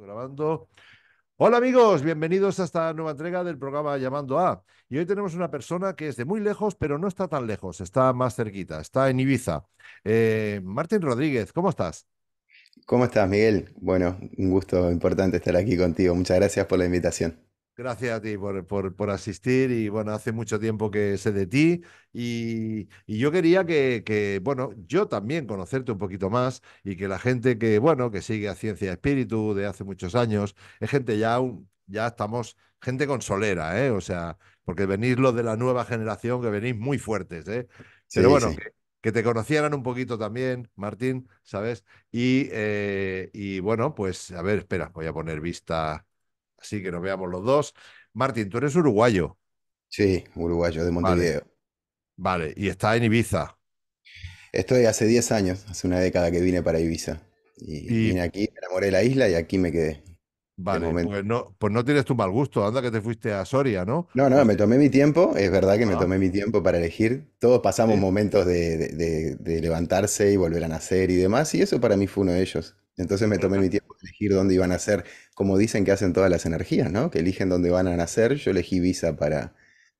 Grabando. Hola amigos, bienvenidos a esta nueva entrega del programa Llamando a. Y hoy tenemos una persona que es de muy lejos, pero no está tan lejos, está más cerquita, está en Ibiza. Eh, Martín Rodríguez, ¿cómo estás? ¿Cómo estás, Miguel? Bueno, un gusto importante estar aquí contigo. Muchas gracias por la invitación. Gracias a ti por, por, asistir y bueno, hace mucho tiempo que sé de ti y, yo quería que, bueno, yo también conocerte un poquito más y que la gente que, bueno, que sigue a Ciencia Espíritu de hace muchos años, es gente ya, ya estamos, gente con solera, ¿eh? O sea, porque venís los de la nueva generación que venís muy fuertes, ¿eh? Pero bueno, que, te conocieran un poquito también, Martín, ¿sabes? Y, eh, y bueno, pues, a ver, espera, voy a poner vista Así que nos veamos los dos. Martín, tú eres uruguayo. Sí, uruguayo de Montevideo. Vale, y está en Ibiza. Estoy hace 10 años, hace una década que vine para Ibiza. Y, vine aquí, me enamoré de la isla y aquí me quedé. Vale, pues, pues no, tienes tu mal gusto, anda que te fuiste a Soria, ¿no? No, no, me tomé mi tiempo, es verdad que me ah. tomé mi tiempo para elegir. Todos pasamos momentos de, levantarse y volver a nacer y demás, y eso para mí fue uno de ellos. Entonces me tomé mi tiempo de elegir dónde iban a ser, como dicen que hacen todas las energías, ¿no? Que eligen dónde van a nacer. Yo elegí Visa para,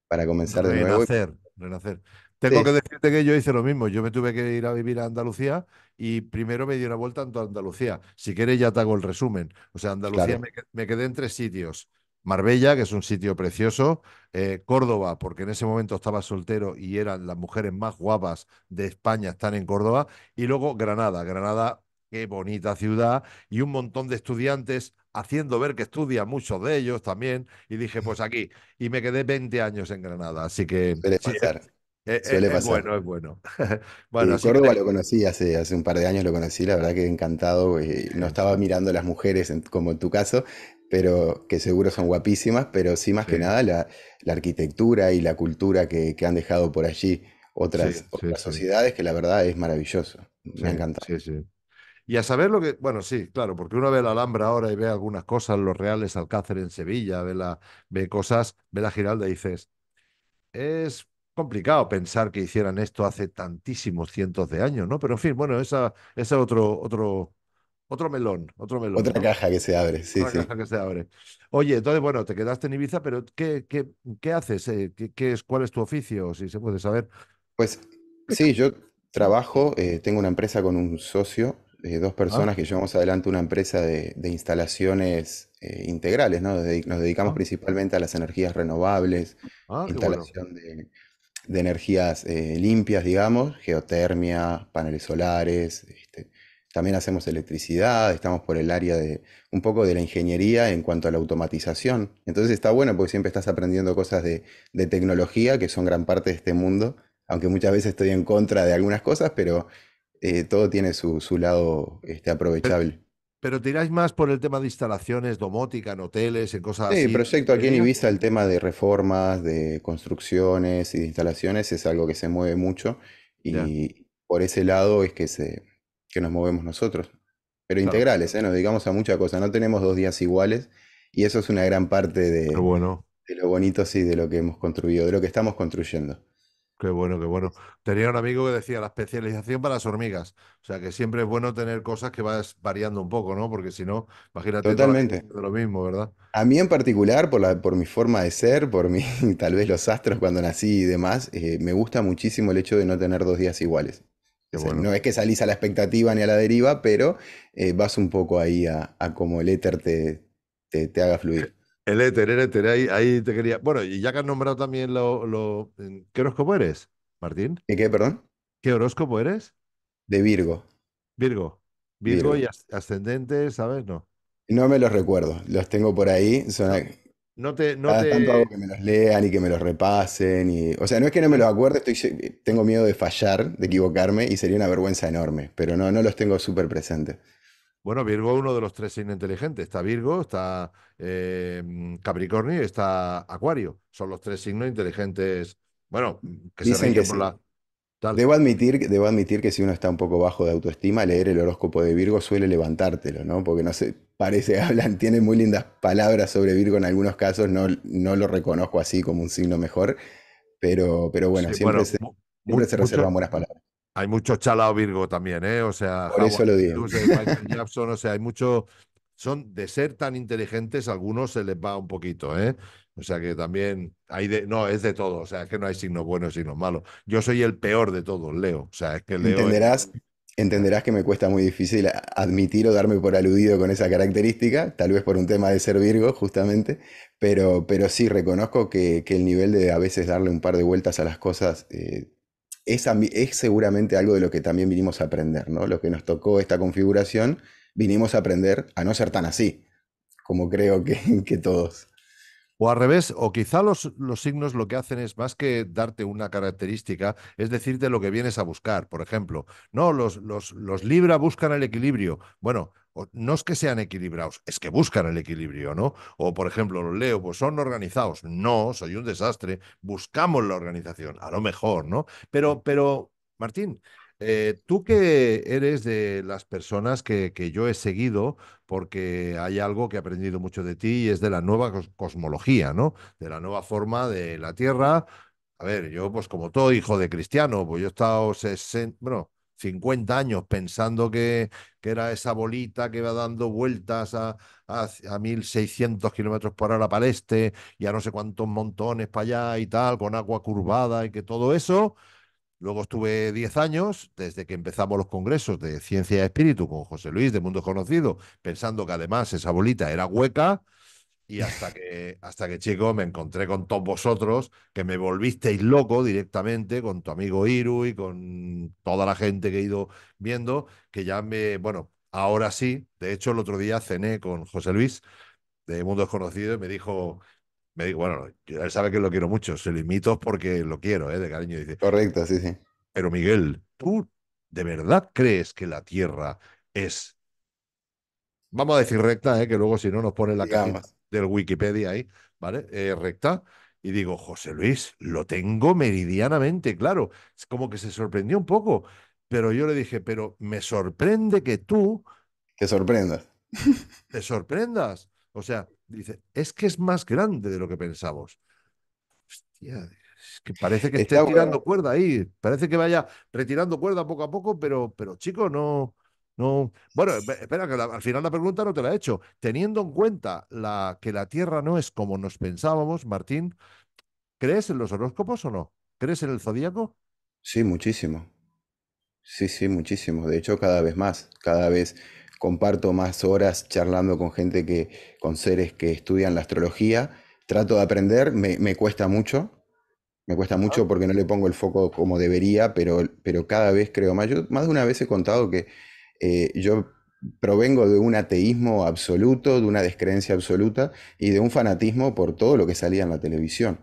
para comenzar de nuevo. Renacer, renacer. Tengo que decirte que yo hice lo mismo. Yo me tuve que ir a vivir a Andalucía y primero me di una vuelta en toda Andalucía. Si quieres ya te hago el resumen. O sea, Andalucía me, quedé en tres sitios. Marbella, que es un sitio precioso, eh, Córdoba, porque en ese momento estaba soltero y eran las mujeres más guapas de España, están en Córdoba, y luego Granada. Granada qué bonita ciudad, y un montón de estudiantes haciendo ver que estudia muchos de ellos también, y dije, pues aquí, y me quedé 20 años en Granada, así que... Eh, eh, es, bueno, es bueno. bueno Córdoba lo conocí hace, hace un par de años, lo conocí, la verdad que encantado. Eh, no estaba mirando a las mujeres como en tu caso, pero que seguro son guapísimas, pero sí más que nada la, arquitectura y la cultura que, han dejado por allí otras, sociedades, que la verdad es maravilloso. Me encanta. Sí, sí. Y a saber lo que, bueno, sí, claro, porque uno ve la Alhambra ahora y ve algunas cosas, los reales Alcácer en Sevilla, ve, ve cosas, ve la Giralda y dices, es complicado pensar que hicieran esto hace tantísimos cientos de años, ¿no? Pero en fin, bueno, esa es otro, otro, otro melón, otro melón. Otra caja que se abre, sí, Otra caja que se abre. Oye, entonces, bueno, te quedaste en Ibiza, pero ¿qué, qué, qué haces? Eh, ¿Qué, es, ¿Cuál es tu oficio? Si se puede saber. Pues sí, yo trabajo, eh, tengo una empresa con un socio dos ah. personas que llevamos adelante una empresa de, instalaciones eh, integrales, ¿no? Nos dedicamos ah. principalmente a las energías renovables, ah, instalación de, energías eh, limpias, digamos, geotermia, paneles solares, este, también hacemos electricidad, estamos por el área de un poco de la ingeniería en cuanto a la automatización. Entonces está bueno porque siempre estás aprendiendo cosas de tecnología que son gran parte de este mundo, aunque muchas veces estoy en contra de algunas cosas, pero eh, todo tiene su, lado este, aprovechable. Pero, tiráis más por el tema de instalaciones, domótica, hoteles, en cosas sí, así. Sí, proyecto aquí en eh, Ibiza, el tema de reformas, de construcciones y de instalaciones es algo que se mueve mucho y por ese lado es que, se, nos movemos nosotros. Pero integrales, ¿eh? nos dedicamos a muchas cosas, no tenemos dos días iguales y eso es una gran parte de, bueno. de lo bonito, sí, de lo que hemos construido, de lo que estamos construyendo. Qué bueno, qué bueno. Tenía un amigo que decía la especialización para las hormigas. O sea que siempre es bueno tener cosas que vas variando un poco, ¿no? Porque si no, imagínate Totalmente. lo mismo, ¿verdad? A mí en particular, por, la, por mi forma de ser, por mi, tal vez los astros cuando nací y demás, eh, me gusta muchísimo el hecho de no tener dos días iguales. No es que salís a la expectativa ni a la deriva, pero eh, vas un poco ahí a, como el éter te, te haga fluir. El éter, el éter, ahí, te quería. Bueno, y ya que has nombrado también lo, ¿Qué horóscopo eres, Martín? ¿Y qué, perdón? ¿Qué horóscopo eres? De Virgo. Virgo. Virgo, y ascendente, ¿sabes? No. No me los recuerdo, los tengo por ahí. Son... No te. No te... tanto hago que me los lean y que me los repasen. Y... O sea, no es que no me los acuerde, estoy... tengo miedo de fallar, de equivocarme y sería una vergüenza enorme, pero no, no los tengo súper presentes. Bueno, Virgo es uno de los tres signos inteligentes. Está Virgo, está eh, Capricornio y está Acuario. Son los tres signos inteligentes. Bueno, que se rigen por la. Debo, admitir, debo admitir que si uno está un poco bajo de autoestima, leer el horóscopo de Virgo suele levantártelo, ¿no? Porque no sé, parece, hablan, tiene muy lindas palabras sobre Virgo en algunos casos, no, no lo reconozco así como un signo mejor, pero, pero bueno, siempre, se, se reservan buenas palabras. Hay mucho chalao Virgo también, ¿eh? O sea, por lo eh, o sea, hay mucho. Son de ser tan inteligentes, algunos se les va un poquito, ¿eh? O sea que también hay de. No, es de todo. O sea, es que no hay signos buenos y signos malos. Yo soy el peor de todos, Leo. O sea, es que Leo. Entenderás, entenderás que me cuesta muy difícil admitir o darme por aludido con esa característica, tal vez por un tema de ser Virgo, justamente. Pero, pero sí, reconozco que, el nivel de a veces darle un par de vueltas a las cosas. Eh, es, seguramente algo de lo que también vinimos a aprender, ¿no? Lo que nos tocó esta configuración, vinimos a aprender a no ser tan así, como creo que, todos. O al revés, o quizá los, los, signos lo que hacen es más que darte una característica, es decirte lo que vienes a buscar. Por ejemplo, no, los, los, los Libra buscan el equilibrio. Bueno, no es que sean equilibrados, es que buscan el equilibrio, ¿no? O, por ejemplo, los leo, pues son organizados. No, soy un desastre. Buscamos la organización, a lo mejor, ¿no? Pero, pero, Martín, eh, tú que eres de las personas que, que, yo he seguido, porque hay algo que he aprendido mucho de ti y es de la nueva cosmología, ¿no? De la nueva forma de la Tierra. A ver, yo pues como todo hijo de cristiano, pues yo he estado, 60... bueno, 50 años pensando que, era esa bolita que va dando vueltas a, 1600 kilómetros por hora para este y a no sé cuántos montones para allá y tal, con agua curvada y que todo eso. Luego estuve 10 años, desde que empezamos los congresos de Ciencia y Espíritu con José Luis de Mundo Conocido, pensando que además esa bolita era hueca y hasta que, hasta que, chicos, me encontré con todos vosotros, que me volvisteis loco directamente, con tu amigo Iru y con toda la gente que he ido viendo, que ya me, bueno, ahora sí, de hecho el otro día cené con José Luis de Mundo Desconocido y me dijo, me dijo, bueno, él sabe que lo quiero mucho, se lo porque lo quiero, ¿eh? de cariño. Dice, Correcto, sí, sí. Pero Miguel, ¿tú de verdad crees que la Tierra es, vamos a decir recta, ¿eh? que luego si no nos pone la cama del Wikipedia ahí, ¿vale? Eh, recta. Y digo, José Luis, lo tengo meridianamente claro. Es como que se sorprendió un poco. Pero yo le dije, pero me sorprende que tú... Te sorprendas. Te sorprendas. O sea, dice, es que es más grande de lo que pensamos. Hostia, es que parece que esté tirando cuerda ahí. Parece que vaya retirando cuerda poco a poco, pero, pero chico, no... No, bueno, espera, que al final la pregunta no te la he hecho. Teniendo en cuenta la, que la Tierra no es como nos pensábamos, Martín, ¿crees en los horóscopos o no? ¿Crees en el zodíaco? Sí, muchísimo. Sí, sí, muchísimo. De hecho, cada vez más. Cada vez comparto más horas charlando con gente que, con seres que estudian la astrología. Trato de aprender, me, cuesta mucho, me cuesta mucho porque no le pongo el foco como debería, pero, pero cada vez creo más. Yo más de una vez he contado que eh, yo provengo de un ateísmo absoluto, de una descreencia absoluta y de un fanatismo por todo lo que salía en la televisión.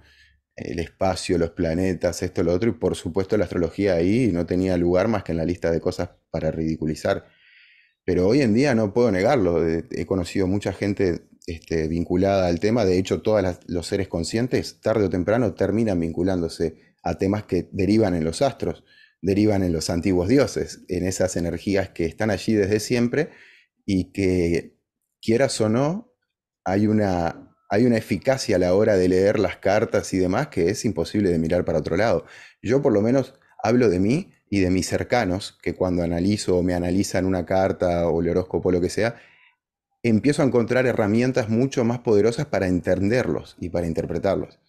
El espacio, los planetas, esto, lo otro, y por supuesto la astrología ahí no tenía lugar más que en la lista de cosas para ridiculizar. Pero hoy en día no puedo negarlo, he conocido mucha gente este, vinculada al tema, de hecho todos los seres conscientes tarde o temprano terminan vinculándose a temas que derivan en los astros derivan en los antiguos dioses, en esas energías que están allí desde siempre y que, quieras o no, hay una, hay una eficacia a la hora de leer las cartas y demás que es imposible de mirar para otro lado. Yo por lo menos hablo de mí y de mis cercanos, que cuando analizo o me analizan una carta o el horóscopo o lo que sea, empiezo a encontrar herramientas mucho más poderosas para entenderlos y para interpretarlos.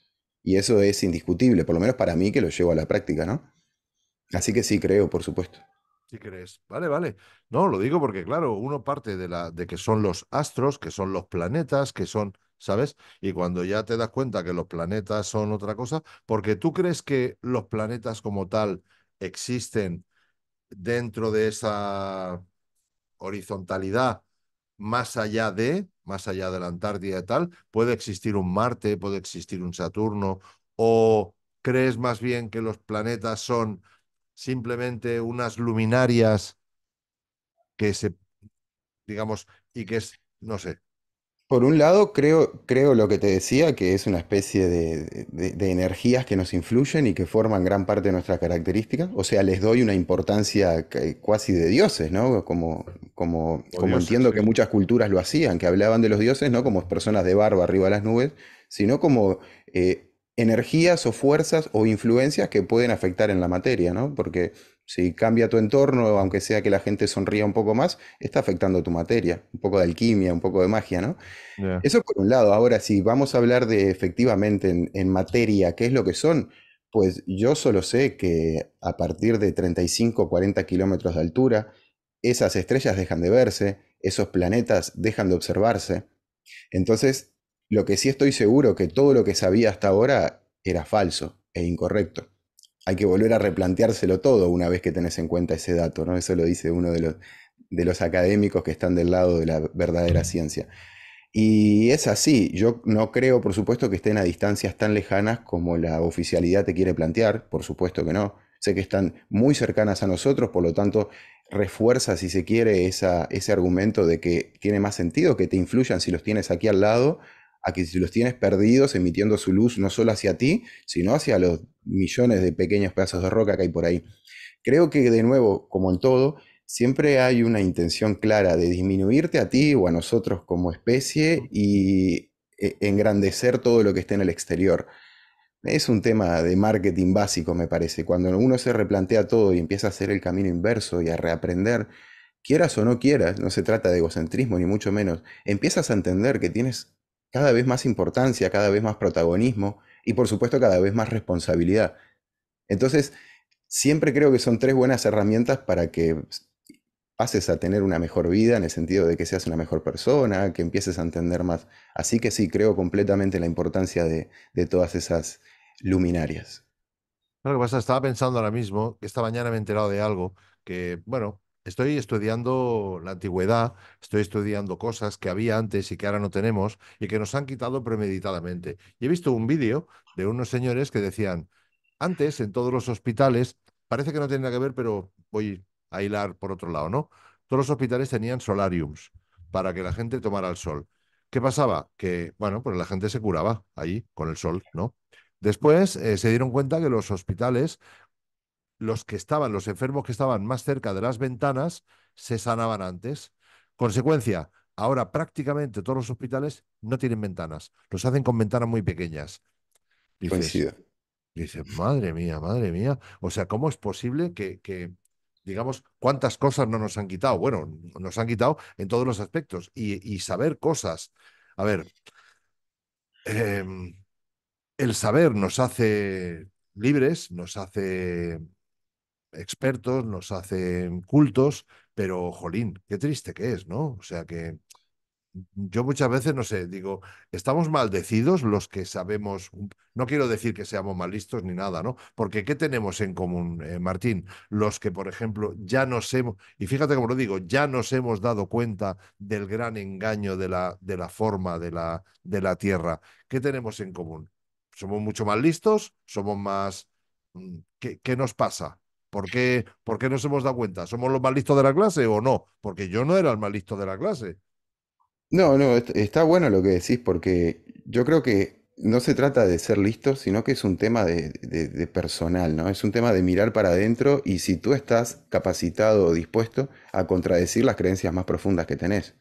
Y eso es indiscutible, por lo menos para mí que lo llevo a la práctica, ¿no? Así que sí creo, por supuesto. Si crees. Vale, vale. No, lo digo porque, claro, uno parte de, la, de que son los astros, que son los planetas, que son, ¿sabes? Y cuando ya te das cuenta que los planetas son otra cosa, porque tú crees que los planetas como tal existen dentro de esa horizontalidad más allá de, más allá de la Antártida y tal, puede existir un Marte, puede existir un Saturno, o crees más bien que los planetas son simplemente unas luminarias que se, digamos, y que es, no sé. Por un lado, creo, creo lo que te decía, que es una especie de, de, energías que nos influyen y que forman gran parte de nuestras características. O sea, les doy una importancia eh, casi de dioses, ¿no? Como, como, como, entiendo que muchas culturas lo hacían, que hablaban de los dioses no como personas de barba arriba de las nubes, sino como eh, energías o fuerzas o influencias que pueden afectar en la materia, ¿no? Porque si cambia tu entorno, aunque sea que la gente sonría un poco más, está afectando tu materia, un poco de alquimia, un poco de magia, ¿no? Eso por un lado. Ahora, si vamos a hablar de efectivamente en, materia, ¿qué es lo que son? Pues yo solo sé que a partir de 35, o 40 kilómetros de altura, esas estrellas dejan de verse, esos planetas dejan de observarse. Entonces, lo que sí estoy seguro que todo lo que sabía hasta ahora era falso e incorrecto. Hay que volver a replanteárselo todo una vez que tenés en cuenta ese dato, ¿no? Eso lo dice uno de los, académicos que están del lado de la verdadera mm. ciencia. Y es así, yo no creo, por supuesto, que estén a distancias tan lejanas como la oficialidad te quiere plantear, por supuesto que no. Sé que están muy cercanas a nosotros, por lo tanto, refuerza, si se quiere, ese argumento de que tiene más sentido que te influyan si los tienes aquí al lado a que si los tienes perdidos emitiendo su luz no solo hacia ti, sino hacia los millones de pequeños pedazos de roca que hay por ahí. Creo que de nuevo, como en todo, siempre hay una intención clara de disminuirte a ti o a nosotros como especie y eh, engrandecer todo lo que esté en el exterior. Es un tema de marketing básico, me parece. Cuando uno se replantea todo y empieza a hacer el camino inverso y a reaprender, quieras o no quieras, no se trata de egocentrismo ni mucho menos, empiezas a entender que tienes cada vez más importancia, cada vez más protagonismo y por supuesto cada vez más responsabilidad. Entonces, siempre creo que son tres buenas herramientas para que pases a tener una mejor vida en el sentido de que seas una mejor persona, que empieces a entender más. Así que sí, creo completamente la importancia de, todas esas luminarias. que pasa, estaba pensando ahora mismo, que esta mañana me he enterado de algo que, bueno, Estoy estudiando la antigüedad, estoy estudiando cosas que había antes y que ahora no tenemos y que nos han quitado premeditadamente. Y he visto un vídeo de unos señores que decían, antes en todos los hospitales, parece que no tenía que ver, pero voy a hilar por otro lado, ¿no? Todos los hospitales tenían solariums para que la gente tomara el sol. ¿Qué pasaba? Que, bueno, pues la gente se curaba allí con el sol, ¿no? Después eh, se dieron cuenta que los hospitales los que estaban, los enfermos que estaban más cerca de las ventanas, se sanaban antes. Consecuencia, ahora prácticamente todos los hospitales no tienen ventanas, los hacen con ventanas muy pequeñas. Y dice madre mía, madre mía. O sea, ¿cómo es posible que, digamos, cuántas cosas no nos han quitado? Bueno, nos han quitado en todos los aspectos. Y, saber cosas. A ver, em, el saber nos hace libres, nos hace expertos, nos hacen cultos, pero jolín, qué triste que es, ¿no? O sea que yo muchas veces, no sé, digo, estamos maldecidos los que sabemos, no quiero decir que seamos mal listos ni nada, ¿no? Porque ¿qué tenemos en común, eh, Martín? Los que, por ejemplo, ya nos hemos, y fíjate cómo lo digo, ya nos hemos dado cuenta del gran engaño de la, de la forma de la, de la Tierra. ¿Qué tenemos en común? ¿Somos mucho más listos? ¿Somos más... Mm, qué nos pasa? ¿Por qué, ¿Por qué nos hemos dado cuenta? ¿Somos los más listos de la clase o no? Porque yo no era el más listo de la clase. No, no, está bueno lo que decís porque yo creo que no se trata de ser listos, sino que es un tema de, de personal, ¿no? Es un tema de mirar para adentro y si tú estás capacitado o dispuesto a contradecir las creencias más profundas que tenés.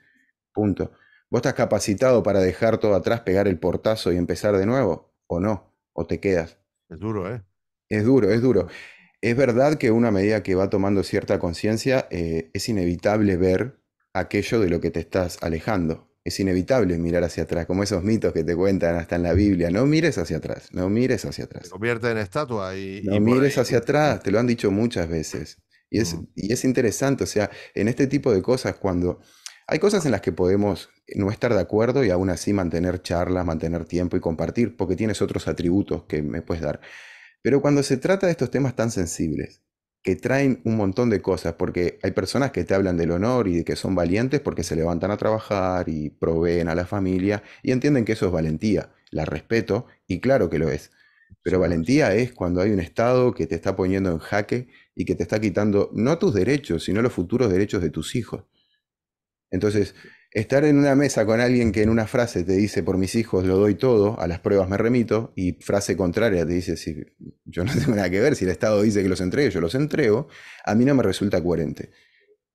Punto. ¿Vos estás capacitado para dejar todo atrás, pegar el portazo y empezar de nuevo? ¿O no? ¿O te quedas? Es duro, ¿eh? Es duro, es duro. Es verdad que una medida que va tomando cierta conciencia eh, es inevitable ver aquello de lo que te estás alejando. Es inevitable mirar hacia atrás, como esos mitos que te cuentan hasta en la Biblia. No mires hacia atrás, no mires hacia atrás. Te convierte en estatua y. No mires hacia atrás, te lo han dicho muchas veces. Y es, y es interesante, o sea, en este tipo de cosas, cuando. Hay cosas en las que podemos no estar de acuerdo y aún así mantener charlas, mantener tiempo y compartir, porque tienes otros atributos que me puedes dar. Pero cuando se trata de estos temas tan sensibles, que traen un montón de cosas, porque hay personas que te hablan del honor y que son valientes porque se levantan a trabajar y proveen a la familia y entienden que eso es valentía. La respeto y claro que lo es. Pero valentía es cuando hay un Estado que te está poniendo en jaque y que te está quitando no tus derechos, sino los futuros derechos de tus hijos. Entonces, Estar en una mesa con alguien que en una frase te dice, por mis hijos lo doy todo, a las pruebas me remito, y frase contraria te dice, si yo no tengo nada que ver, si el Estado dice que los entregue, yo los entrego, a mí no me resulta coherente.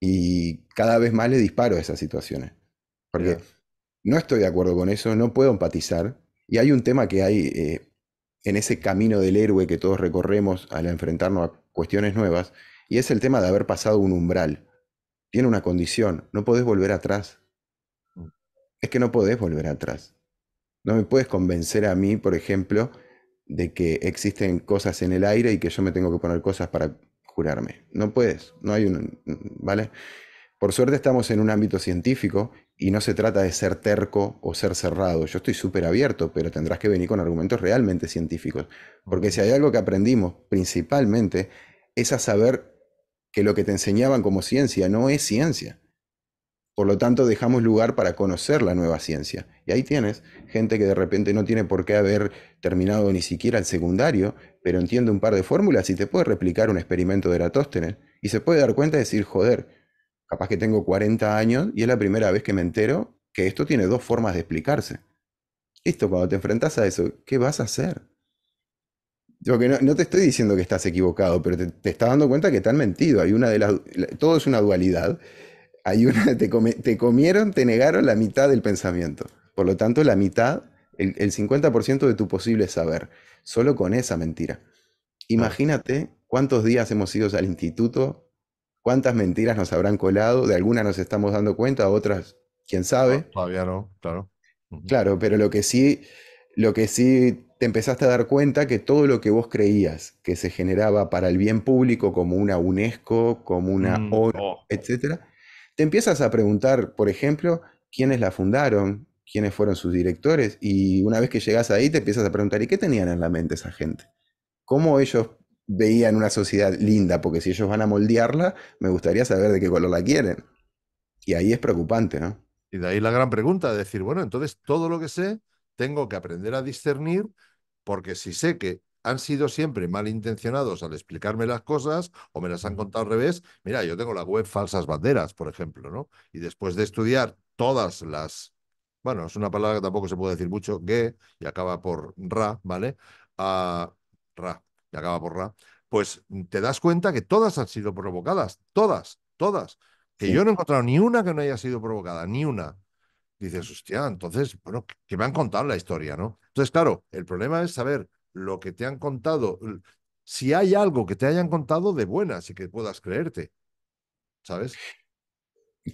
Y cada vez más le disparo a esas situaciones. Porque no estoy de acuerdo con eso, no puedo empatizar. Y hay un tema que hay eh, en ese camino del héroe que todos recorremos al enfrentarnos a cuestiones nuevas, y es el tema de haber pasado un umbral. Tiene una condición, no podés volver atrás es que no podés volver atrás. No me puedes convencer a mí, por ejemplo, de que existen cosas en el aire y que yo me tengo que poner cosas para curarme. No puedes, no hay un... ¿Vale? Por suerte estamos en un ámbito científico y no se trata de ser terco o ser cerrado. Yo estoy súper abierto, pero tendrás que venir con argumentos realmente científicos. Porque si hay algo que aprendimos principalmente es a saber que lo que te enseñaban como ciencia no es ciencia. Por lo tanto, dejamos lugar para conocer la nueva ciencia. Y ahí tienes gente que de repente no tiene por qué haber terminado ni siquiera el secundario, pero entiende un par de fórmulas y te puede replicar un experimento de Eratóstenes. Y se puede dar cuenta y decir, joder, capaz que tengo 40 años y es la primera vez que me entero que esto tiene dos formas de explicarse. Listo, cuando te enfrentas a eso, ¿qué vas a hacer? Yo que no, te estoy diciendo que estás equivocado, pero te, te estás dando cuenta que te han mentido. Hay una de las, todo es una dualidad te, comieron, te negaron la mitad del pensamiento. Por lo tanto, la mitad, el, 50% de tu posible saber, solo con esa mentira. Imagínate cuántos días hemos ido al instituto, cuántas mentiras nos habrán colado, de algunas nos estamos dando cuenta, otras, quién sabe. Ah, todavía no, claro. Claro, pero lo que sí, lo que sí te empezaste a dar cuenta que todo lo que vos creías que se generaba para el bien público, como una UNESCO, como una mm, ONU, etcétera, te empiezas a preguntar, por ejemplo, quiénes la fundaron, quiénes fueron sus directores, y una vez que llegas ahí te empiezas a preguntar, ¿y qué tenían en la mente esa gente? ¿Cómo ellos veían una sociedad linda? Porque si ellos van a moldearla, me gustaría saber de qué color la quieren. Y ahí es preocupante, ¿no? Y de ahí la gran pregunta, de decir, bueno, entonces todo lo que sé tengo que aprender a discernir, porque si sé que han sido siempre malintencionados al explicarme las cosas o me las han contado al revés. Mira, yo tengo la web Falsas Banderas, por ejemplo, ¿no? Y después de estudiar todas las, bueno, es una palabra que tampoco se puede decir mucho, que, y acaba por ra, ¿vale? A ah, ra, y acaba por ra, pues mm, te das cuenta que todas han sido provocadas, todas, todas. Que yo no he encontrado ni una que no haya sido provocada, ni una dices, hostia, entonces, bueno, que me han contado la historia, ¿no? Entonces, claro, el problema es saber lo que te han contado, si hay algo que te hayan contado de buenas y que puedas creerte, ¿sabes?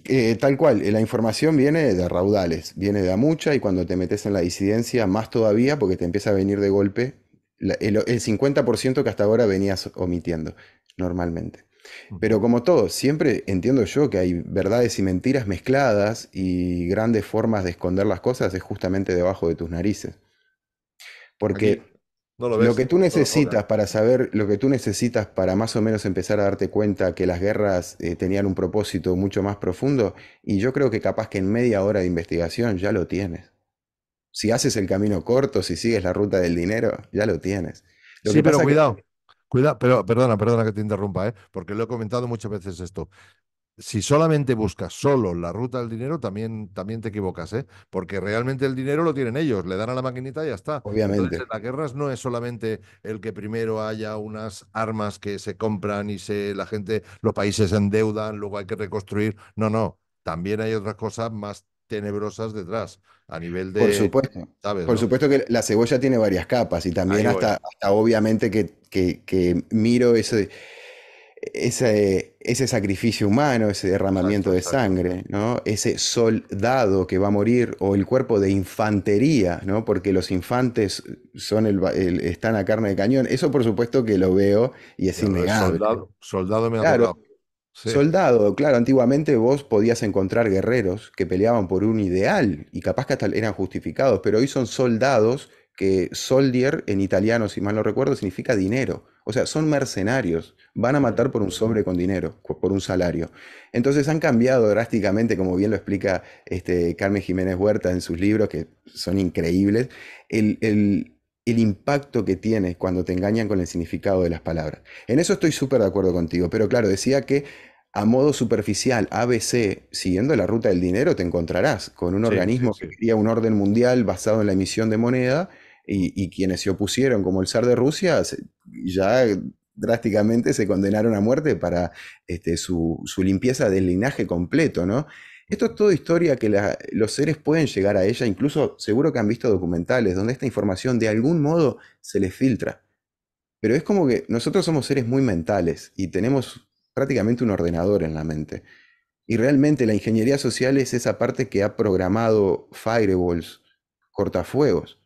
Eh, tal cual, la información viene de raudales, viene de a mucha y cuando te metes en la disidencia más todavía porque te empieza a venir de golpe el, 50% que hasta ahora venías omitiendo normalmente. Pero como todo, siempre entiendo yo que hay verdades y mentiras mezcladas y grandes formas de esconder las cosas es justamente debajo de tus narices. Porque lo, que tú necesitas para saber, lo que tú necesitas para más o menos empezar a darte cuenta que las guerras eh, tenían un propósito mucho más profundo, y yo creo que capaz que en media hora de investigación ya lo tienes. Si haces el camino corto, si sigues la ruta del dinero, ya lo tienes. sí, pero cuidado. Cuidado, pero perdona, perdona que te interrumpa, ¿eh? porque lo he comentado muchas veces esto si solamente buscas solo la ruta del dinero, también, también te equivocas, ¿eh? Porque realmente el dinero lo tienen ellos, le dan a la maquinita y ya está. Obviamente. Entonces, las no es solamente el que primero haya unas armas que se compran y se la gente, los países endeudan, luego hay que reconstruir. No, no. También hay otras cosas más tenebrosas detrás a nivel de... Por supuesto. ¿sabes, por supuesto que la cebolla tiene varias capas y también hasta, obviamente que, que, que miro ese ese, ese sacrificio humano, ese derramamiento de sangre, ¿no? ese soldado que va a morir o el cuerpo de infantería, ¿no? porque los infantes son el, están a carne de cañón. Eso por supuesto que lo veo y es innegable. Soldado, me Soldado, claro, antiguamente vos podías encontrar guerreros que peleaban por un ideal y capaz que hasta eran justificados, pero hoy son soldados que soldier en italiano, si mal no recuerdo, significa dinero. O sea, son mercenarios, van a matar por un sobre con dinero, por un salario. Entonces han cambiado drásticamente, como bien lo explica este Carmen Jiménez Huerta en sus libros, que son increíbles, el, impacto que tiene cuando te engañan con el significado de las palabras. En eso estoy súper de acuerdo contigo, pero claro, decía que a modo superficial, ABC, siguiendo la ruta del dinero, te encontrarás con un organismo que quería un orden mundial basado en la emisión de moneda y, quienes se opusieron, como el zar de Rusia, ya drásticamente se condenaron a muerte para este, su, limpieza del linaje completo, ¿no? Esto es toda historia que los seres pueden llegar a ella, incluso seguro que han visto documentales donde esta información de algún modo se les filtra. Pero es como que nosotros somos seres muy mentales y tenemos prácticamente un ordenador en la mente. Y realmente la ingeniería social es esa parte que ha programado firewalls, cortafuegos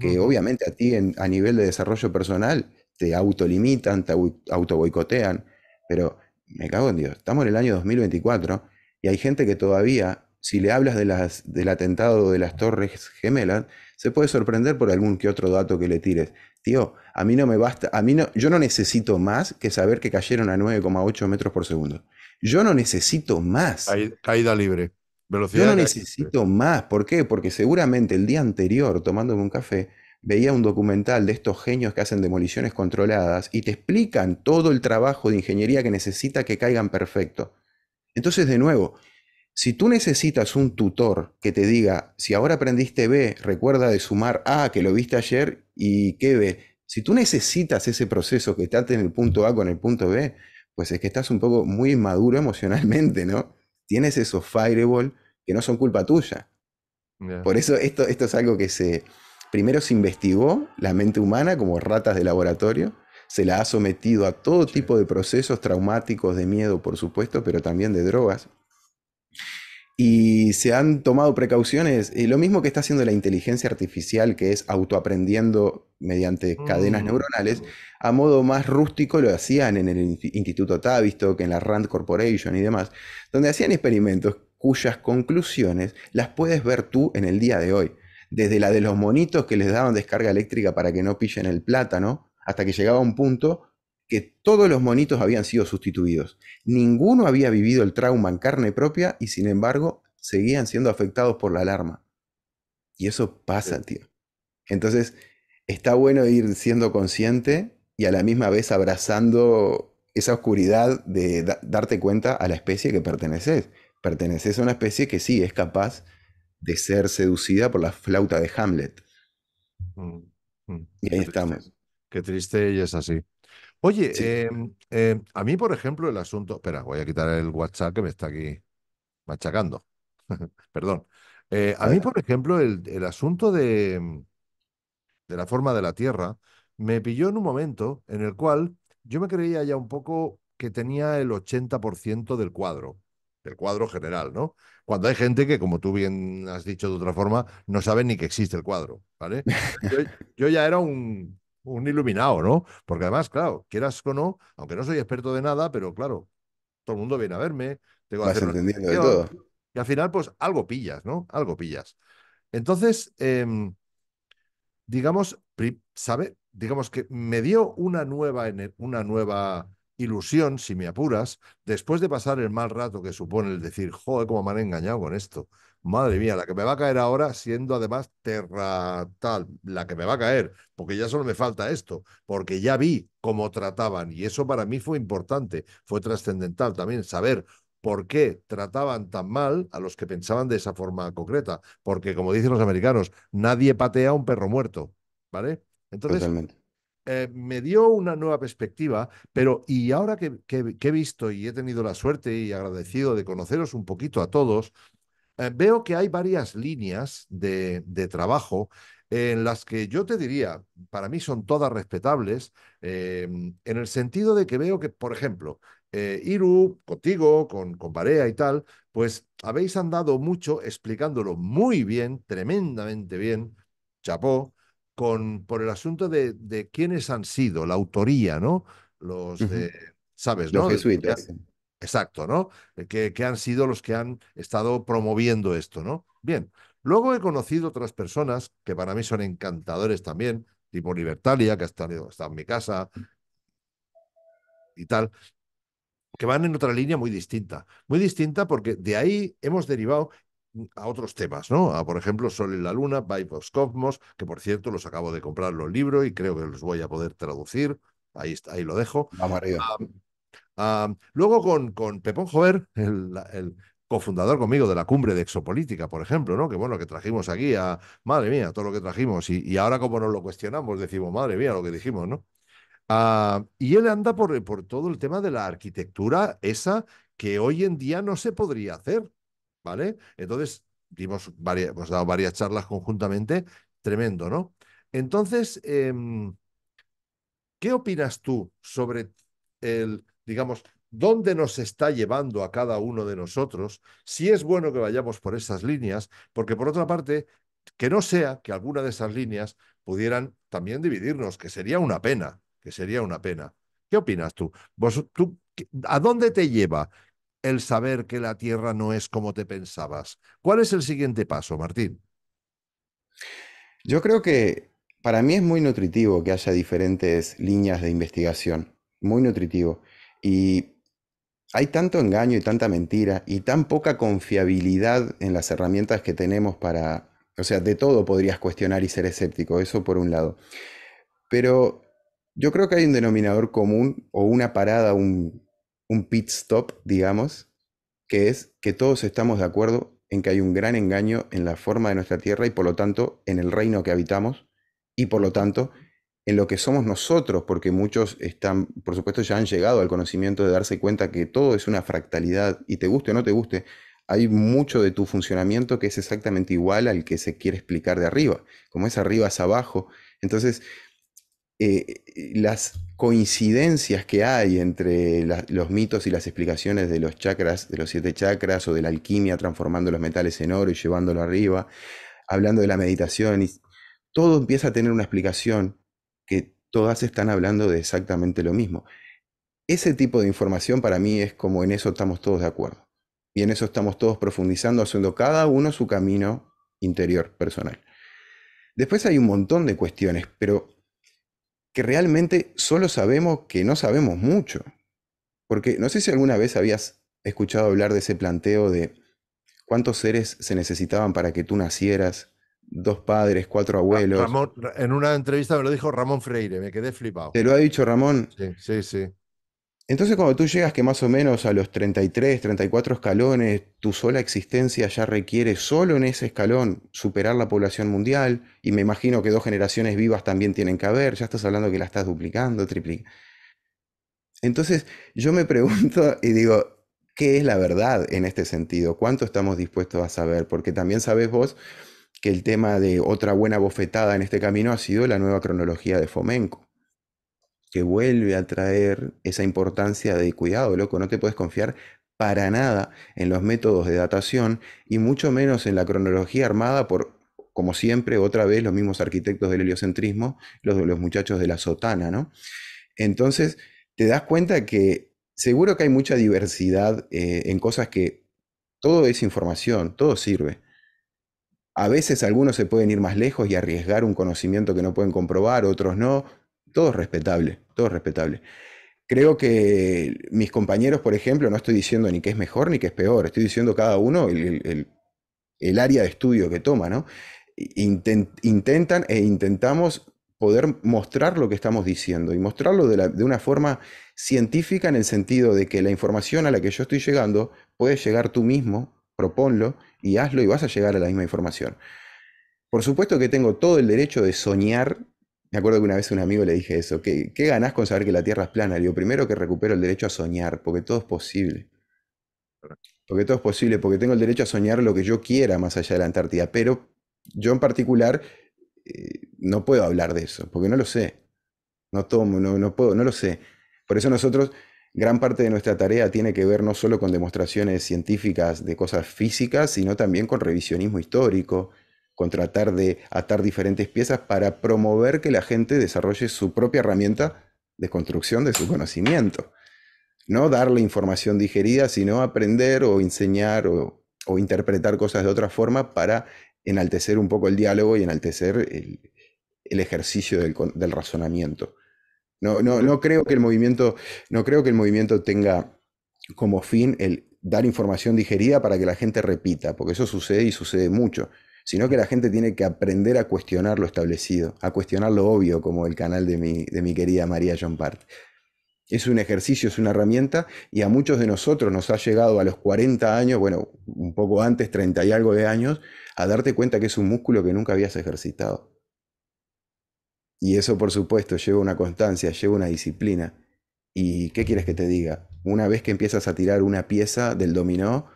que obviamente a ti a nivel de desarrollo personal te autolimitan, te auto boicotean, pero me cago en Dios, estamos en el año 2024 y hay gente que todavía, si le hablas de del atentado de las Torres Gemelas, se puede sorprender por algún que otro dato que le tires. Tío, a mí no me basta, a mí no, yo no necesito más que saber que cayeron a 9,8 metros por segundo. Yo no necesito más. Caída libre. Yo no necesito más. ¿Por qué? Porque seguramente el día anterior, tomándome un café, veía un documental de estos genios que hacen demoliciones controladas y te explican todo el trabajo de ingeniería que necesita que caigan perfecto. Entonces, de nuevo, si tú necesitas un tutor que te diga, si ahora aprendiste B, recuerda de sumar A que lo viste ayer y qué B. Si tú necesitas ese proceso que estás en el punto A con el punto B, pues es que estás un poco muy inmaduro emocionalmente, ¿no? tienes esos fireball que no son culpa tuya. Por eso esto, esto es algo que se... Primero se investigó la mente humana como ratas de laboratorio, se la ha sometido a todo tipo de procesos traumáticos, de miedo, por supuesto, pero también de drogas y se han tomado precauciones. Y eh, lo mismo que está haciendo la inteligencia artificial, que es autoaprendiendo mediante cadenas mm. neuronales, a modo más rústico lo hacían en el Instituto Tavistock, en la Rand Corporation y demás, donde hacían experimentos cuyas conclusiones las puedes ver tú en el día de hoy. Desde la de los monitos que les daban descarga eléctrica para que no pillen el plátano, hasta que llegaba un punto que todos los monitos habían sido sustituidos. Ninguno había vivido el trauma en carne propia y sin embargo seguían siendo afectados por la alarma. Y eso pasa, tío. Entonces, está bueno ir siendo consciente y a la misma vez abrazando esa oscuridad de darte cuenta a la especie que perteneces. Perteneces a una especie que sí es capaz de ser seducida por la flauta de Hamlet. Mm, mm. y ahí estamos. Qué triste y es así. Oye, em, em, a mí, por ejemplo, el asunto. Espera, voy a quitar el WhatsApp que me está aquí machacando. Perdón. Eh, a mí, por ejemplo, el, asunto em, de, la forma de la Tierra me pilló en un momento en el cual yo me creía ya un poco que tenía el 80% del cuadro, del cuadro general, ¿no? Cuando hay gente que, como tú bien has dicho de otra forma, no sabe ni que existe el cuadro, ¿vale? yo ya era un, un iluminado, ¿no? Porque además, claro, quieras o no, aunque no soy experto de nada, pero claro, todo el mundo viene a verme, tengo Vas entendiendo de todo. Y al final, pues algo pillas, ¿no? Algo pillas. Entonces, em, digamos, ¿sabe? Digamos que me dio una nueva, una nueva ilusión, si me apuras, después de pasar el mal rato que supone el decir, joder, cómo me han engañado con esto, Madre mía, la que me va a caer ahora, siendo además terra tal, la que me va a caer, porque ya solo me falta esto, porque ya vi cómo trataban y eso para mí fue importante, fue trascendental también saber por qué trataban tan mal a los que pensaban de esa forma concreta, porque como dicen los americanos, nadie patea a un perro muerto, ¿vale? Entonces, eh, me dio una nueva perspectiva, pero y ahora que, he visto y he tenido la suerte y agradecido de conoceros un poquito a todos, eh, veo que hay varias líneas de, trabajo en las que yo te diría, para mí son todas respetables, em, en el sentido de que veo que, por ejemplo, eh, Iru, contigo, con, con Barea y tal, pues habéis andado mucho explicándolo muy bien, tremendamente bien, chapó, con, por el asunto de, de quiénes han sido, la autoría, ¿no? Los, de... ¿sabes? Los jesuitas. Exacto, ¿no? Eh, que, que, han sido los que han estado promoviendo esto, ¿no? Bien, luego he conocido otras personas que para mí son encantadores también, tipo Libertalia, que ha estado, está en mi casa y tal, que van en otra línea muy distinta. Muy distinta porque de ahí hemos derivado a otros temas, ¿no? A, por ejemplo, Sol en la Luna, by Cosmos, que por cierto los acabo de comprar los libros y creo que los voy a poder traducir. Ahí, está, ahí lo dejo luego con, con Pepón Jover, el, cofundador conmigo de la cumbre de exopolítica, por ejemplo, ¿no? Que bueno, que trajimos aquí a, madre mía, todo lo que trajimos, y, ahora como nos lo cuestionamos, decimos, madre mía, lo que dijimos, ¿no? Ah, y él anda por, por todo el tema de la arquitectura esa que hoy en día no se podría hacer, ¿vale? Entonces, dimos varias, hemos dado varias charlas conjuntamente, tremendo, ¿no? Entonces, em, ¿qué opinas tú sobre el digamos, dónde nos está llevando a cada uno de nosotros, si es bueno que vayamos por esas líneas, porque por otra parte, que no sea que alguna de esas líneas pudieran también dividirnos, que sería una pena, que sería una pena. ¿Qué opinas tú? ¿Vos, tú ¿A dónde te lleva el saber que la Tierra no es como te pensabas? ¿Cuál es el siguiente paso, Martín? Yo creo que para mí es muy nutritivo que haya diferentes líneas de investigación, muy nutritivo. Y hay tanto engaño y tanta mentira y tan poca confiabilidad en las herramientas que tenemos para... O sea, de todo podrías cuestionar y ser escéptico, eso por un lado. Pero yo creo que hay un denominador común o una parada, un, un pit stop, digamos, que es que todos estamos de acuerdo en que hay un gran engaño en la forma de nuestra tierra y por lo tanto en el reino que habitamos y por lo tanto en lo que somos nosotros, porque muchos están, por supuesto, ya han llegado al conocimiento de darse cuenta que todo es una fractalidad y te guste o no te guste, hay mucho de tu funcionamiento que es exactamente igual al que se quiere explicar de arriba, como es arriba es abajo. Entonces, eh, las coincidencias que hay entre los mitos y las explicaciones de los chakras, de los siete chakras o de la alquimia transformando los metales en oro y llevándolo arriba, hablando de la meditación, todo empieza a tener una explicación que todas están hablando de exactamente lo mismo. Ese tipo de información para mí es como en eso estamos todos de acuerdo. Y en eso estamos todos profundizando, haciendo cada uno su camino interior personal. Después hay un montón de cuestiones, pero que realmente solo sabemos que no sabemos mucho. Porque no sé si alguna vez habías escuchado hablar de ese planteo de cuántos seres se necesitaban para que tú nacieras, dos padres, cuatro abuelos. en una entrevista me lo dijo Ramón Freire, me quedé flipado. ¿Te lo ha dicho Ramón? Sí, sí, sí. Entonces cuando tú llegas que más o menos a los 33, 34 escalones, tu sola existencia ya requiere solo en ese escalón superar la población mundial, y me imagino que dos generaciones vivas también tienen que haber, ya estás hablando que la estás duplicando, triplicando. Entonces yo me pregunto y digo, ¿qué es la verdad en este sentido? ¿Cuánto estamos dispuestos a saber? Porque también sabes vos que el tema de otra buena bofetada en este camino ha sido la nueva cronología de Fomenco, que vuelve a traer esa importancia de cuidado, loco, no te puedes confiar para nada en los métodos de datación y mucho menos en la cronología armada por, como siempre, otra vez los mismos arquitectos del heliocentrismo, los, muchachos de la sotana, ¿no? Entonces, te das cuenta que seguro que hay mucha diversidad eh, en cosas que todo es información, todo sirve, a veces algunos se pueden ir más lejos y arriesgar un conocimiento que no pueden comprobar, otros no. Todo es respetable, todo respetable. Creo que mis compañeros, por ejemplo, no estoy diciendo ni que es mejor ni que es peor, estoy diciendo cada uno el, área de estudio que toma, ¿no? intentan e intentamos poder mostrar lo que estamos diciendo y mostrarlo de, una forma científica en el sentido de que la información a la que yo estoy llegando puede llegar tú mismo proponlo y hazlo y vas a llegar a la misma información. Por supuesto que tengo todo el derecho de soñar. Me acuerdo que una vez a un amigo le dije eso, ¿qué, qué ganás con saber que la Tierra es plana? Le digo, primero que recupero el derecho a soñar, porque todo es posible. Porque todo es posible, porque tengo el derecho a soñar lo que yo quiera más allá de la Antártida, pero yo en particular eh, no puedo hablar de eso, porque no lo sé. No tomo, no, no puedo, no lo sé. Por eso nosotros Gran parte de nuestra tarea tiene que ver no solo con demostraciones científicas de cosas físicas, sino también con revisionismo histórico, con tratar de atar diferentes piezas para promover que la gente desarrolle su propia herramienta de construcción de su conocimiento. No darle información digerida, sino aprender o enseñar o, interpretar cosas de otra forma para enaltecer un poco el diálogo y enaltecer el, ejercicio del razonamiento. No, no, no, creo que el movimiento, no creo que el movimiento tenga como fin el dar información digerida para que la gente repita, porque eso sucede y sucede mucho, sino que la gente tiene que aprender a cuestionar lo establecido, a cuestionar lo obvio, como el canal de mi, de mi querida María John Part. Es un ejercicio, es una herramienta, y a muchos de nosotros nos ha llegado a los 40 años, bueno, un poco antes, 30 y algo de años, a darte cuenta que es un músculo que nunca habías ejercitado. Y eso, por supuesto, lleva una constancia, lleva una disciplina. ¿Y qué quieres que te diga? Una vez que empiezas a tirar una pieza del dominó,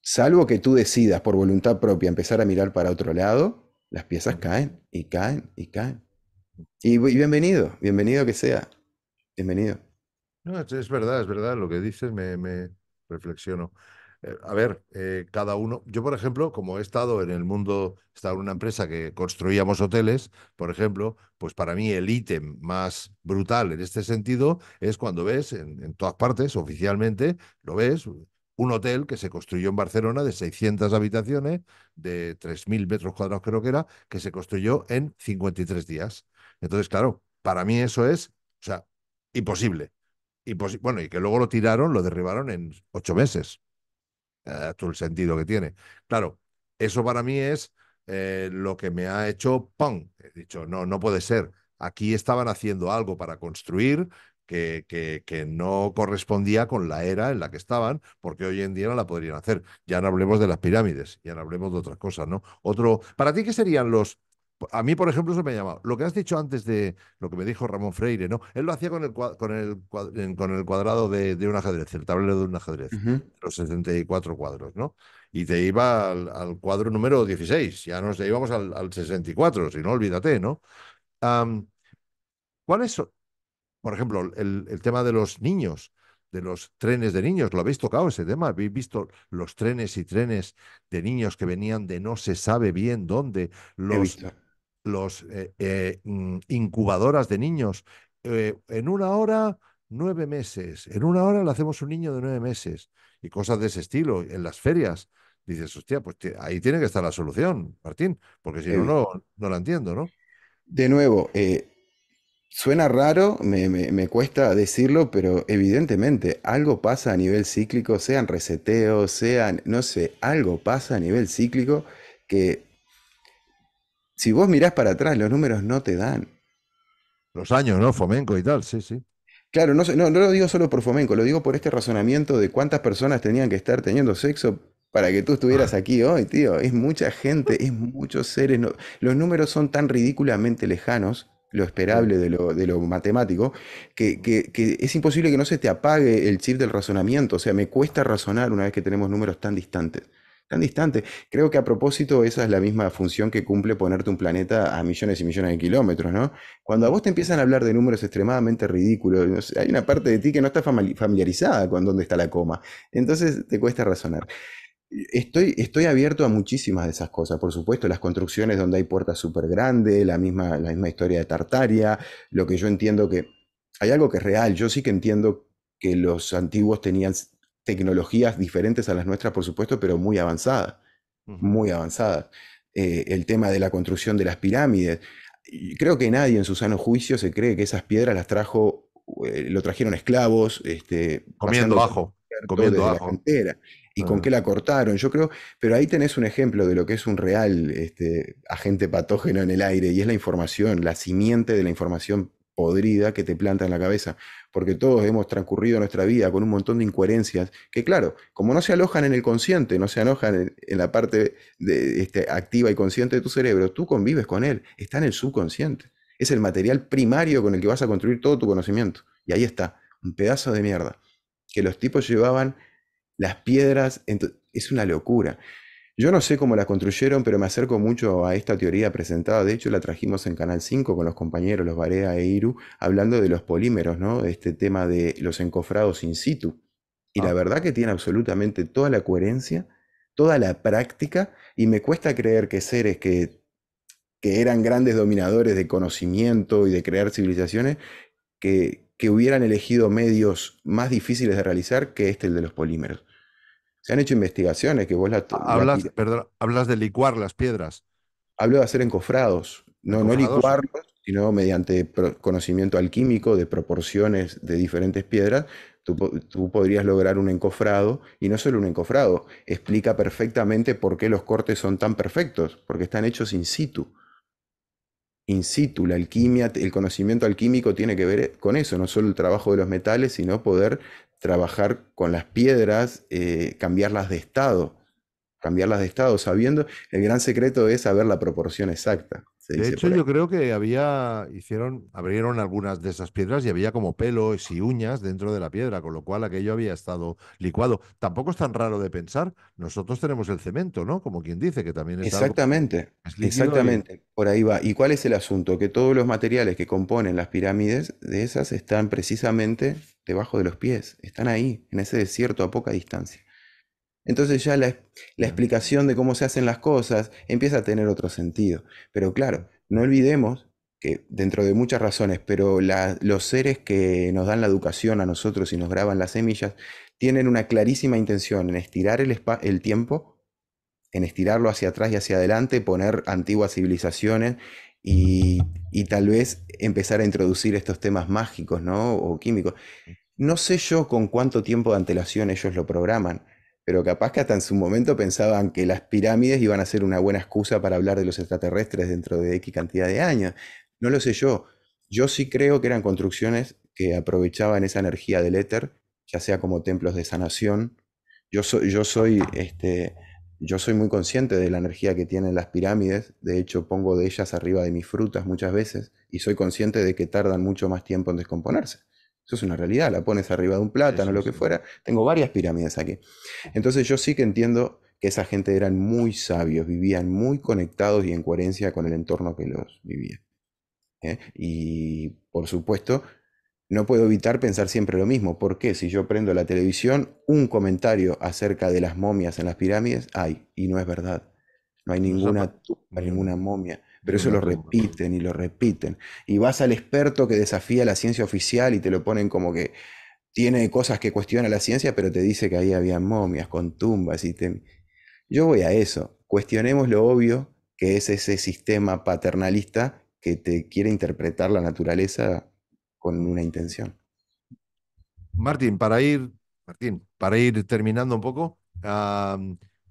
salvo que tú decidas por voluntad propia empezar a mirar para otro lado, las piezas caen y caen y caen. Y, bienvenido, bienvenido que sea. Bienvenido. No, es, verdad, es verdad. Lo que dices me, me reflexiono. Eh, a ver, eh, cada uno, yo por ejemplo, como he estado en el mundo, estado en una empresa que construíamos hoteles, por ejemplo, pues para mí el ítem más brutal en este sentido es cuando ves en, todas partes, oficialmente, lo ves, un hotel que se construyó en Barcelona de 600 habitaciones, de 3.000 metros cuadrados creo que era, que se construyó en 53 días. Entonces, claro, para mí eso es, o sea, imposible. bueno, y que luego lo tiraron, lo derribaron en ocho meses. Eh, todo el sentido que tiene. Claro, eso para mí es eh, lo que me ha hecho ¡pum! He dicho, no, no puede ser. Aquí estaban haciendo algo para construir que, que, que, no correspondía con la era en la que estaban, porque hoy en día no la podrían hacer. Ya no hablemos de las pirámides, ya no hablemos de otras cosas, ¿no? Otro, ¿para ti qué serían los, a mí, por ejemplo, eso me ha llamado. Lo que has dicho antes de lo que me dijo Ramón Freire, ¿no? Él lo hacía con el, con el, con el cuadrado de, de un ajedrez, el tablero de un ajedrez, los 64 cuadros, ¿no? Y te iba al, al cuadro número 16, ya nos íbamos al, 64, si no, olvídate, ¿no? ¿Cuál es, por ejemplo, el, el tema de los niños? de los trenes de niños. ¿Lo habéis tocado ese tema? ¿Habéis visto los trenes y trenes de niños que venían de no se sabe bien dónde? Los, los eh, eh, mm, incubadoras de niños. Eh, en una hora, nueve meses. En una hora le hacemos un niño de nueve meses. Y cosas de ese estilo, en las ferias. Dices, hostia, pues ahí tiene que estar la solución, Martín, porque si no, no, la entiendo, ¿no? De nuevo, suena raro, me, me, cuesta decirlo, pero evidentemente algo pasa a nivel cíclico, sean reseteos, sean, no sé, algo pasa a nivel cíclico que si vos mirás para atrás, los números no te dan. Los años, ¿no? Fomenco y tal, sí, sí. Claro, no, no, lo digo solo por Fomenco, lo digo por este razonamiento de cuántas personas tenían que estar teniendo sexo para que tú estuvieras ah. aquí hoy, tío. Es mucha gente, es muchos seres. los números son tan ridículamente lejanos, lo esperable de lo, matemático, que, que, es imposible que no se te apague el chip del razonamiento. O sea, me cuesta razonar una vez que tenemos números tan distantes tan distante. Creo que a propósito esa es la misma función que cumple ponerte un planeta a millones y millones de kilómetros, ¿no? Cuando a vos te empiezan a hablar de números extremadamente ridículos, hay una parte de ti que no está familiarizada con dónde está la coma, entonces te cuesta razonar. Estoy, estoy abierto a muchísimas de esas cosas, por supuesto, las construcciones donde hay puertas súper grandes, la misma, la misma historia de Tartaria, lo que yo entiendo que hay algo que es real, yo sí que entiendo que los antiguos tenían tecnologías diferentes a las nuestras, por supuesto, pero muy avanzadas, muy avanzadas. Eh, el tema de la construcción de las pirámides. Creo que nadie en su sano juicio se cree que esas piedras las trajo, eh, lo trajeron esclavos, este, comiendo ajo, comiendo La frontera, y con ah. qué la cortaron, yo creo, pero ahí tenés un ejemplo de lo que es un real este, agente patógeno en el aire, y es la información, la simiente de la información podrida que te planta en la cabeza porque todos hemos transcurrido nuestra vida con un montón de incoherencias, que claro, como no se alojan en el consciente, no se alojan en, la parte de, este, activa y consciente de tu cerebro, tú convives con él, está en el subconsciente, es el material primario con el que vas a construir todo tu conocimiento. Y ahí está, un pedazo de mierda, que los tipos llevaban las piedras, es una locura. Yo no sé cómo la construyeron, pero me acerco mucho a esta teoría presentada. De hecho, la trajimos en Canal 5 con los compañeros, los Barea e Iru, hablando de los polímeros, ¿no? Este tema de los encofrados in situ. Y la ah. verdad que tiene absolutamente toda la coherencia, toda la práctica, y me cuesta creer que seres que, eran grandes dominadores de conocimiento y de crear civilizaciones, que, que hubieran elegido medios más difíciles de realizar que este, el de los polímeros. Se han hecho investigaciones que vos Hablas, la hablas de licuar las piedras. Hablo de hacer encofrados, no, no licuarlos, sino mediante conocimiento alquímico de proporciones de diferentes piedras, tú, tú, podrías lograr un encofrado, y no solo un encofrado, explica perfectamente por qué los cortes son tan perfectos, porque están hechos in situ. In situ, la alquimia, el conocimiento alquímico tiene que ver con eso, no solo el trabajo de los metales, sino poder trabajar con las piedras, eh, cambiarlas de estado, cambiarlas de estado, sabiendo, el gran secreto es saber la proporción exacta de hecho, yo creo que había, hicieron, abrieron algunas de esas piedras y había como pelos y uñas dentro de la piedra, con lo cual aquello había estado licuado. Tampoco es tan raro de pensar. Nosotros tenemos el cemento, ¿no? Como quien dice, que también es. Exactamente, exactamente. Por ahí va. ¿Y cuál es el asunto? Que todos los materiales que componen las pirámides de esas están precisamente debajo de los pies, están ahí, en ese desierto a poca distancia. Entonces ya la, explicación de cómo se hacen las cosas empieza a tener otro sentido. Pero claro, no olvidemos que dentro de muchas razones, pero los seres que nos dan la educación a nosotros y nos graban las semillas, tienen una clarísima intención en estirar el, tiempo, en estirarlo hacia atrás y hacia adelante, poner antiguas civilizaciones y, y tal vez empezar a introducir estos temas mágicos ¿no? o químicos. No sé yo con cuánto tiempo de antelación ellos lo programan pero capaz que hasta en su momento pensaban que las pirámides iban a ser una buena excusa para hablar de los extraterrestres dentro de X cantidad de años. No lo sé yo. Yo sí creo que eran construcciones que aprovechaban esa energía del éter, ya sea como templos de sanación. Yo, yo, soy, este, yo soy muy consciente de la energía que tienen las pirámides, de hecho pongo de ellas arriba de mis frutas muchas veces y soy consciente de que tardan mucho más tiempo en descomponerse. Eso es una realidad, la pones arriba de un plátano, lo que fuera. Tengo varias pirámides aquí. Entonces yo sí que entiendo que esa gente eran muy sabios, vivían muy conectados y en coherencia con el entorno que los vivía. ¿eh? Y por supuesto, no puedo evitar pensar siempre lo mismo. ¿Por qué? Si yo prendo la televisión, un comentario acerca de las momias en las pirámides hay, y no es verdad. No hay ninguna ninguna momia pero eso lo repiten y lo repiten. Y vas al experto que desafía la ciencia oficial y te lo ponen como que tiene cosas que cuestiona la ciencia, pero te dice que ahí había momias con tumbas y te... Yo voy a eso, cuestionemos lo obvio que es ese sistema paternalista que te quiere interpretar la naturaleza con una intención. Martín, para ir, Martín, para ir terminando un poco,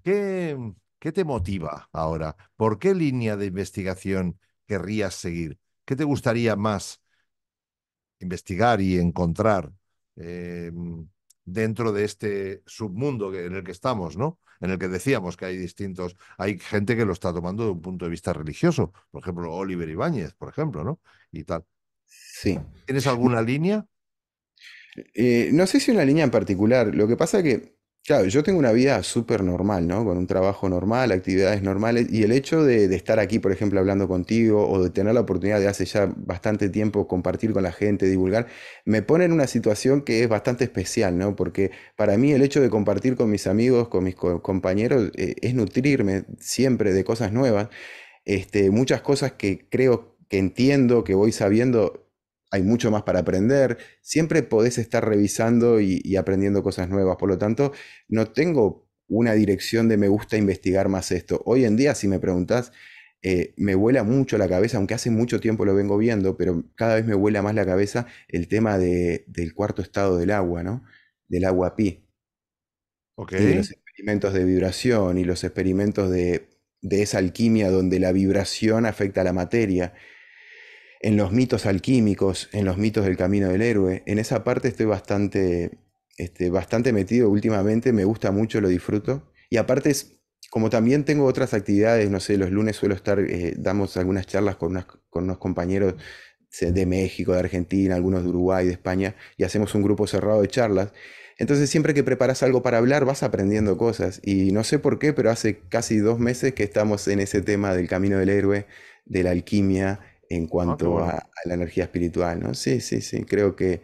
¿qué, ¿Qué te motiva ahora? ¿Por qué línea de investigación querrías seguir? ¿Qué te gustaría más investigar y encontrar eh, dentro de este submundo en el que estamos, ¿no? En el que decíamos que hay distintos, hay gente que lo está tomando de un punto de vista religioso, por ejemplo, Oliver Ibáñez, por ejemplo, ¿no? Y tal. Sí. ¿Tienes alguna línea? Eh, no sé si una línea en particular. Lo que pasa es que Claro, yo tengo una vida súper normal, ¿no? Con un trabajo normal, actividades normales, y el hecho de, estar aquí, por ejemplo, hablando contigo, o de tener la oportunidad de hace ya bastante tiempo compartir con la gente, divulgar, me pone en una situación que es bastante especial, ¿no? Porque para mí el hecho de compartir con mis amigos, con mis compañeros, eh, es nutrirme siempre de cosas nuevas, este, muchas cosas que creo que entiendo, que voy sabiendo, hay mucho más para aprender, siempre podés estar revisando y, aprendiendo cosas nuevas, por lo tanto, no tengo una dirección de me gusta investigar más esto. Hoy en día, si me preguntás, eh, me vuela mucho la cabeza, aunque hace mucho tiempo lo vengo viendo, pero cada vez me vuela más la cabeza el tema del cuarto estado del agua, ¿no? Del agua pi. los experimentos de vibración y los experimentos de, de esa alquimia donde la vibración afecta a la materia en los mitos alquímicos, en los mitos del camino del héroe. En esa parte estoy bastante, este, bastante metido últimamente, me gusta mucho, lo disfruto. Y aparte como también tengo otras actividades, no sé, los lunes suelo estar, eh, damos algunas charlas con, con unos compañeros de México, de Argentina, algunos de Uruguay, de España, y hacemos un grupo cerrado de charlas. Entonces siempre que preparas algo para hablar vas aprendiendo cosas. Y no sé por qué, pero hace casi dos meses que estamos en ese tema del camino del héroe, de la alquimia, en ah, cuanto a, la energía espiritual, ¿no? Sí, sí, sí, creo que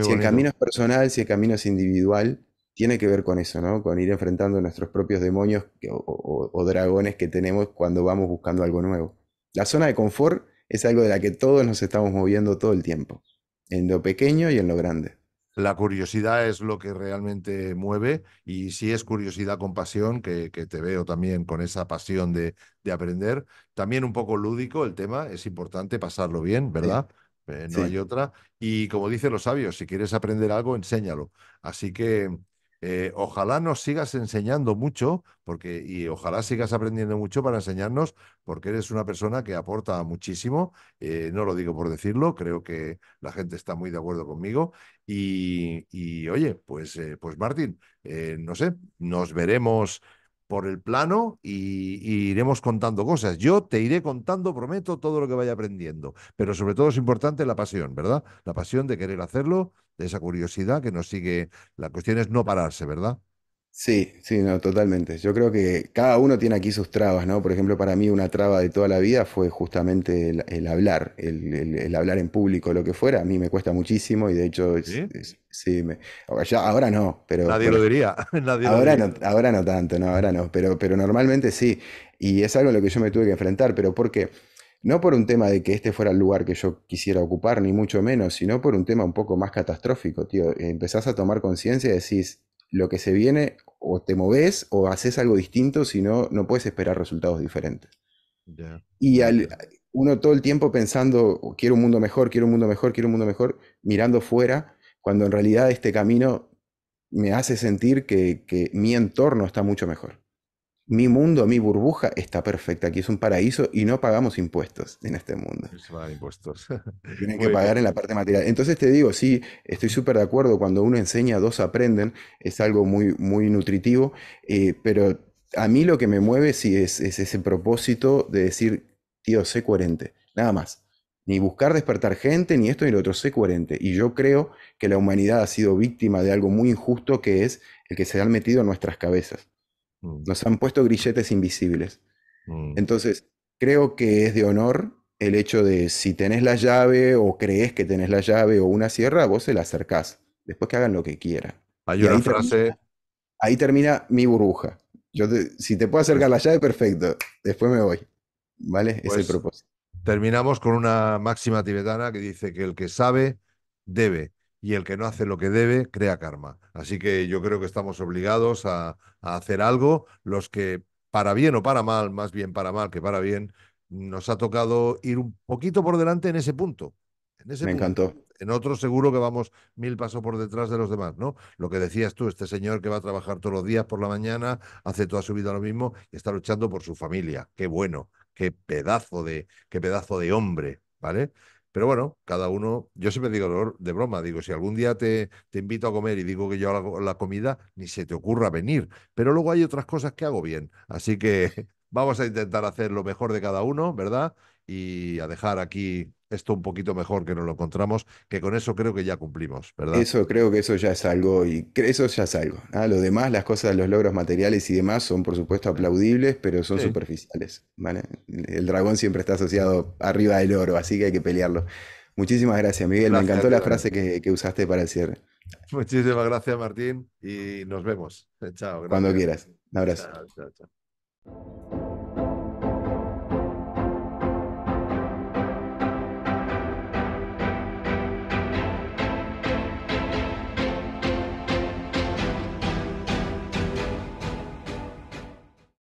si el camino es personal, si el camino es individual, tiene que ver con eso, ¿no? Con ir enfrentando nuestros propios demonios o, dragones que tenemos cuando vamos buscando algo nuevo. La zona de confort es algo de la que todos nos estamos moviendo todo el tiempo, en lo pequeño y en lo grande la curiosidad es lo que realmente mueve y si es curiosidad con pasión, que, te veo también con esa pasión de, de, aprender, también un poco lúdico el tema, es importante pasarlo bien, ¿verdad? Eh, no hay otra. Y como dicen los sabios, si quieres aprender algo, enséñalo. Así que eh, ojalá nos sigas enseñando mucho, porque, y ojalá sigas aprendiendo mucho para enseñarnos, porque eres una persona que aporta muchísimo. Eh, no lo digo por decirlo, creo que la gente está muy de acuerdo conmigo. Y, y oye, pues, eh, pues Martín, no sé, nos veremos por el plano y, y, iremos contando cosas. Yo te iré contando, prometo, todo lo que vaya aprendiendo. Pero sobre todo es importante la pasión, ¿verdad? La pasión de querer hacerlo, de esa curiosidad que nos sigue. La cuestión es no pararse, ¿verdad? Sí, sí, no, totalmente. Yo creo que cada uno tiene aquí sus trabas, ¿no? Por ejemplo, para mí una traba de toda la vida fue justamente el, hablar, el, hablar en público, lo que fuera. A mí me cuesta muchísimo y de hecho, ¿Sí? ahora no, pero... Nadie lo diría, ahora, No, ahora no tanto, no, ahora no, pero, pero normalmente sí. Y es algo en lo que yo me tuve que enfrentar, pero porque, no por un tema de que este fuera el lugar que yo quisiera ocupar, ni mucho menos, sino por un tema un poco más catastrófico, tío. Empezás a tomar conciencia y decís, lo que se viene o te moves o haces algo distinto, si no, no puedes esperar resultados diferentes. Y al, uno todo el tiempo pensando, oh, quiero un mundo mejor, quiero un mundo mejor, quiero un mundo mejor, mirando fuera, cuando en realidad este camino me hace sentir que mi entorno está mucho mejor mi mundo, mi burbuja está perfecta. Aquí es un paraíso y no pagamos impuestos en este mundo. No se pagan impuestos. Tienen que pagar en la parte material. Entonces te digo, sí, estoy súper de acuerdo. Cuando uno enseña, dos aprenden. Es algo muy, muy nutritivo. Eh, pero a mí lo que me mueve sí es, ese propósito de decir, tío, sé coherente. Nada más. Ni buscar despertar gente, ni esto ni lo otro. Sé coherente. Y yo creo que la humanidad ha sido víctima de algo muy injusto que es el que se han metido en nuestras cabezas. Mm. Nos han puesto grilletes invisibles. Mm. Entonces, creo que es de honor el hecho de si tenés la llave o crees que tenés la llave o una sierra, vos se la acercás. Después que hagan lo que quieran. Hay ahí frase. Termina, ahí termina mi burbuja. Yo si te puedo acercar la pues llave, perfecto. Después me voy. ¿Vale? es pues el propósito. Terminamos con una máxima tibetana que dice que el que sabe, debe y el que no hace lo que debe crea karma. Así que yo creo que estamos obligados a, hacer algo, los que para bien o para mal, más bien para mal que para bien, nos ha tocado ir un poquito por delante en ese punto. En ese Me encantó. En otro seguro que vamos mil pasos por detrás de los demás, ¿no? Lo que decías tú, este señor que va a trabajar todos los días por la mañana, hace toda su vida lo mismo y está luchando por su familia. Qué bueno, qué pedazo de, qué pedazo de hombre, ¿vale? Pero bueno, cada uno, yo siempre digo de broma, digo, si algún día te, te invito a comer y digo que yo hago la comida, ni se te ocurra venir. Pero luego hay otras cosas que hago bien. Así que vamos a intentar hacer lo mejor de cada uno, ¿verdad? Y a dejar aquí esto un poquito mejor que no lo encontramos, que con eso creo que ya cumplimos, ¿verdad? Eso creo que eso ya es algo y eso ya es algo. ¿ah? lo demás, las cosas, los logros materiales y demás son por supuesto aplaudibles, pero son superficiales, ¿vale? El dragón siempre está asociado arriba del oro, así que hay que pelearlo. Muchísimas gracias, Miguel. Me encantó la frase que, que usaste para el cierre. Muchísimas gracias, Martín, y nos vemos. Chao. Gracias. Cuando quieras. Un abrazo. Chao, chao, chao.